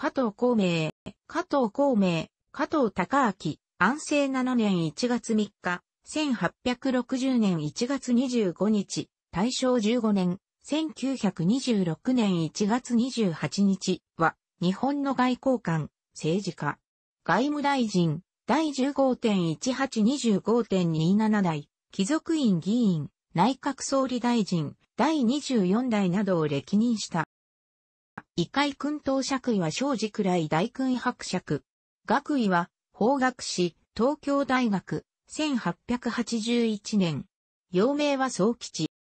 加藤孔明、加藤孔明、加藤隆明、安政7年1月3日、1860年1月25日、大正15年、1926年1月28日は、日本の外交官、政治家、外務大臣、第15.1825.27代、貴族院議員、内閣総理大臣、第24代などを歴任した。異界君等爵位は正治くらい大君伯爵。学位は、法学士、東京大学、1881年。幼名は総吉。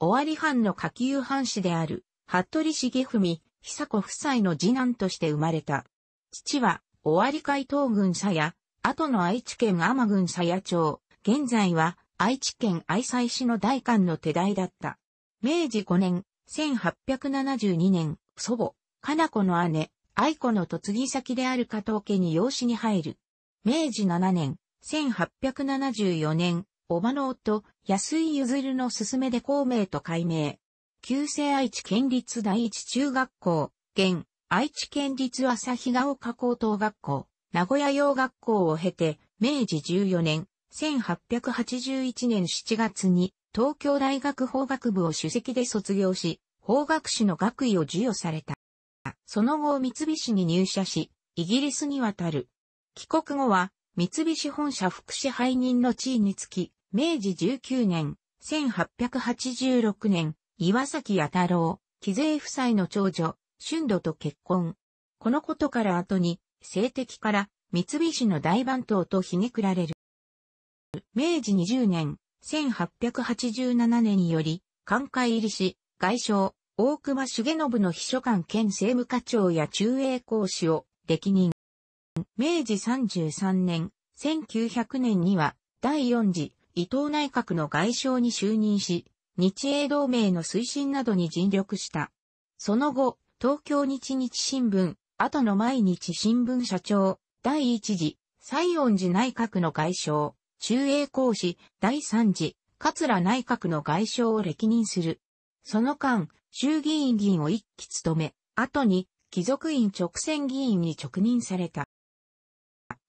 尾張藩の下級藩士である、服部重文、久子夫妻の次男として生まれた。父は、尾張海東軍佐野、後の愛知県天郡佐野町、現在は愛知県愛西市の大官の手代だった。明治5年、1872年、祖母、かな子の姉、愛子の嫁ぎ先である加藤家に養子に入る。明治7年、1874年、おばの夫、安井譲の勧めで孔明と改名。旧制愛知県立第一中学校、現、愛知県立日ヶ丘高等学校、名古屋洋学校を経て、明治14年、1881年7月に、東京大学法学部を主席で卒業し、法学士の学位を授与された。その後三菱に入社し、イギリスに渡る。帰国後は、三菱本社副支配人の地位につき、明治19年、1886年、岩崎弥太郎、既税夫妻の長女、春土と結婚。このことから後に、性的から三菱の大番頭とひねくられる。明治20年、1887年により、関海入りし、外相、大隈重信の秘書官兼政務課長や中英講師を歴任。明治33年、1900年には第4次伊藤内閣の外相に就任し、日英同盟の推進などに尽力した。その後、東京日日新聞、後の毎日新聞社長、第1次、西恩寺内閣の外相、中英講師、第3次、桂内閣の外相を歴任する。その間、衆議院議員を一期務め、後に貴族院直選議員に直任された。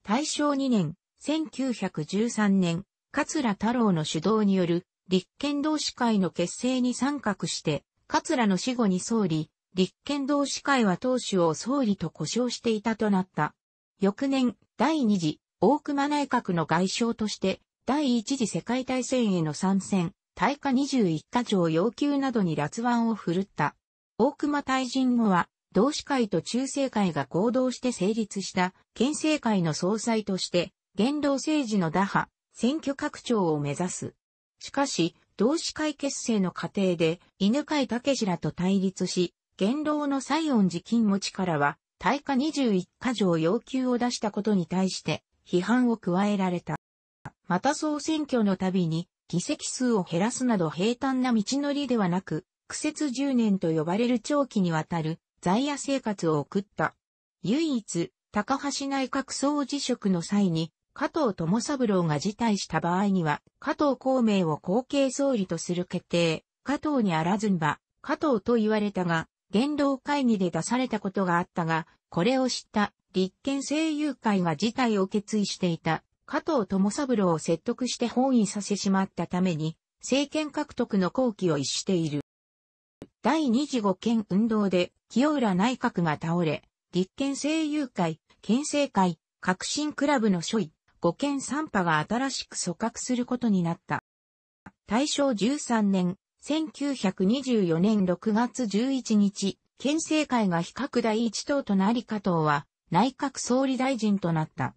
大正2年、1913年、桂太郎の主導による立憲同志会の結成に参画して、桂の死後に総理、立憲同志会は党首を総理と呼称していたとなった。翌年、第二次、大熊内閣の外相として、第一次世界大戦への参戦、大化21課条要求などに辣腕を振るった。大熊退陣後は、同志会と中世会が合同して成立した県政会の総裁として、言動政治の打破、選挙拡張を目指す。しかし、同志会結成の過程で、犬飼武らと対立し、元老の西恩寺金持ちからは、大化21課条要求を出したことに対して、批判を加えられた。また総選挙のたびに、議席数を減らすなど平坦な道のりではなく、苦節10年と呼ばれる長期にわたる在野生活を送った。唯一、高橋内閣総辞職の際に、加藤智三郎が辞退した場合には、加藤孔明を後継総理とする決定、加藤にあらずんば、加藤と言われたが、言動会議で出されたことがあったが、これを知った立憲政友会が辞退を決意していた加藤智三郎を説得して本意させしまったために、政権獲得の好機を逸している。第二次五権運動で清浦内閣が倒れ、立憲政友会、県政会、革新クラブの諸位、五権三派が新しく組閣することになった。大正13年、1924年6月11日、県政会が非拡大一党となり加藤は内閣総理大臣となった。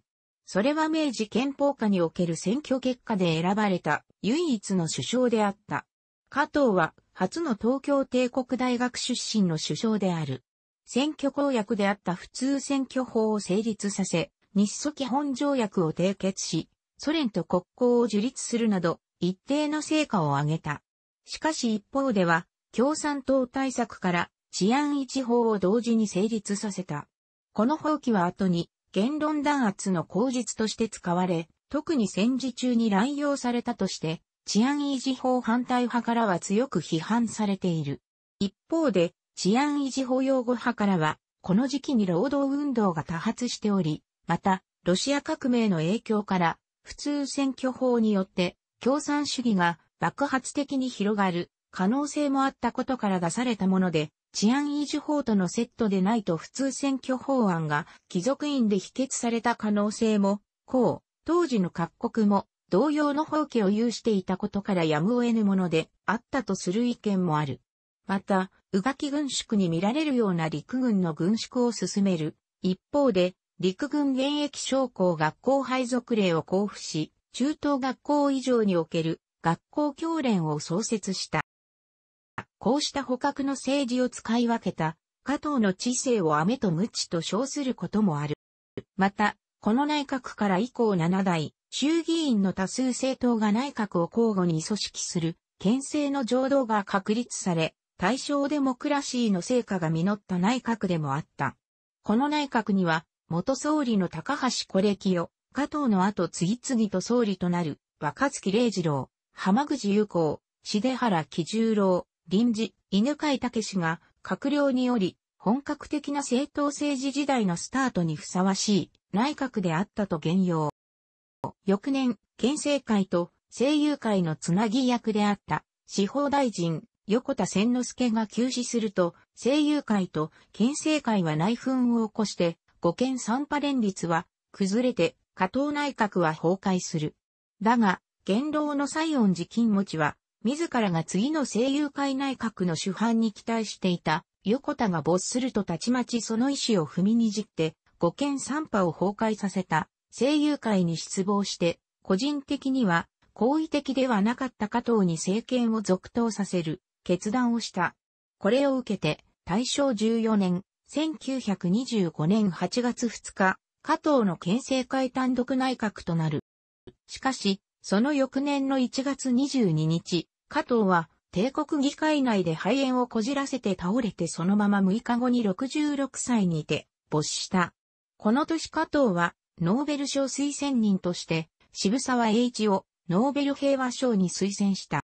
それは明治憲法下における選挙結果で選ばれた唯一の首相であった。加藤は初の東京帝国大学出身の首相である。選挙公約であった普通選挙法を成立させ、日ソ基本条約を締結し、ソ連と国交を樹立するなど、一定の成果を上げた。しかし一方では、共産党対策から治安一法を同時に成立させた。この法規は後に言論弾圧の口実として使われ、特に戦時中に乱用されたとして、治安維持法反対派からは強く批判されている。一方で、治安維持法擁護派からは、この時期に労働運動が多発しており、また、ロシア革命の影響から、普通選挙法によって、共産主義が爆発的に広がる可能性もあったことから出されたもので、治安維持法とのセットでないと普通選挙法案が貴族院で否決された可能性も、こう、当時の各国も同様の法規を有していたことからやむを得ぬものであったとする意見もある。また、宇垣軍縮に見られるような陸軍の軍縮を進める。一方で、陸軍現役将校学校配属令を交付し、中等学校以上における学校教練を創設した。こうした捕獲の政治を使い分けた、加藤の知性を飴と無知と称することもある。また、この内閣から以降7代、衆議院の多数政党が内閣を交互に組織する、県政の浄土が確立され、大正デモクラシーの成果が実った内閣でもあった。この内閣には、元総理の高橋コレキ加藤の後次々と総理となる、若月礼次郎、浜口優子、重原喜十郎、臨時、犬飼武が閣僚により、本格的な政党政治時代のスタートにふさわしい内閣であったと言用。翌年、県政会と政友会のつなぎ役であった司法大臣横田千之助が休止すると、政友会と県政会は内紛を起こして、五県三派連立は崩れて、加藤内閣は崩壊する。だが、元老の西園寺金持は自らが次の声優会内閣の主犯に期待していた、横田が没するとたちまちその意志を踏みにじって、五軒三波を崩壊させた、声優会に失望して、個人的には、好意的ではなかった加藤に政権を続投させる、決断をした。これを受けて、大正14年、1925年8月2日、加藤の県政会単独内閣となる。しかし、その翌年の1月22日、加藤は、帝国議会内で肺炎をこじらせて倒れてそのまま6日後に66歳にて没した。この年加藤はノーベル賞推薦人として渋沢栄一をノーベル平和賞に推薦した。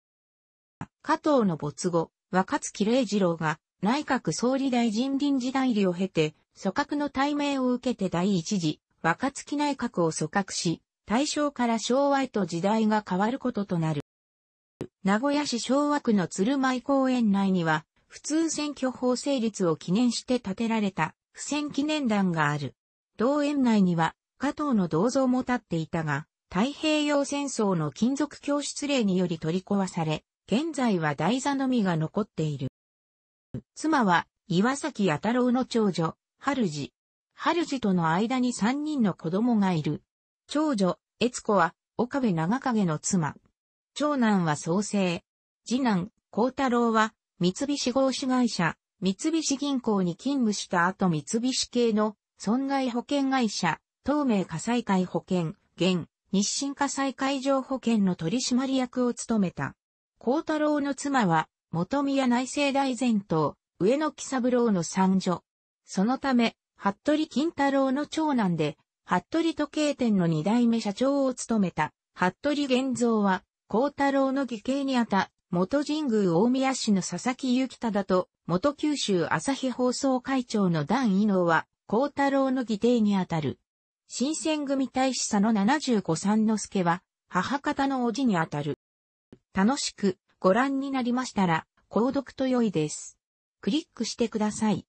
加藤の没後、若月礼二郎が内閣総理大臣臨時代理を経て組閣の対面を受けて第一次若月内閣を組閣し、大正から昭和へと時代が変わることとなる。名古屋市昭和区の鶴舞公園内には、普通選挙法成立を記念して建てられた、不戦記念団がある。同園内には、加藤の銅像も立っていたが、太平洋戦争の金属教出令により取り壊され、現在は台座のみが残っている。妻は、岩崎弥太郎の長女、春治。春治との間に三人の子供がいる。長女、悦子は、岡部長影の妻。長男は創生。次男、幸太郎は、三菱合資会社、三菱銀行に勤務した後三菱系の損害保険会社、東名火災会保険、現、日清火災会場保険の取締役を務めた。幸太郎の妻は、元宮内政大前頭、上野喜三郎の三女。そのため、服部金太郎の長男で、服部時計店の二代目社長を務めた、服部玄三は、高太郎の義兄にあた、元神宮大宮市の佐々木幸忠と、元九州朝日放送会長の段伊能は、高太郎の義弟にあたる。新選組大使佐の75三之助は、母方の叔父にあたる。楽しくご覧になりましたら、購読と良いです。クリックしてください。